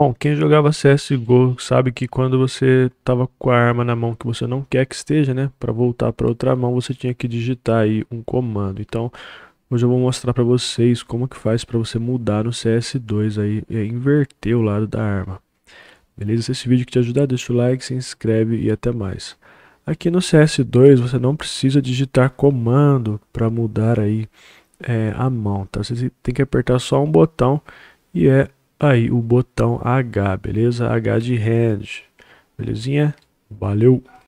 Bom, quem jogava CSGO sabe que quando você tava com a arma na mão que você não quer que esteja, né? Para voltar para outra mão, você tinha que digitar aí um comando. Então, hoje eu vou mostrar para vocês como que faz para você mudar no CS2 aí e é, inverter o lado da arma. Beleza? Se esse vídeo que te ajudar, deixa o like, se inscreve e até mais. Aqui no CS2 você não precisa digitar comando para mudar aí é, a mão, tá? Você tem que apertar só um botão e é aí o botão H, beleza? H de hand, belezinha? Valeu!